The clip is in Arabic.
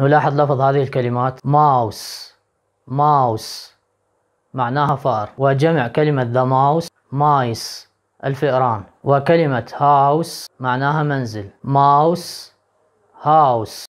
نلاحظ لفظ هذه الكلمات ماوس ماوس معناها فار وجمع كلمة ذا ماوس مايس الفئران وكلمة هاوس معناها منزل ماوس هاوس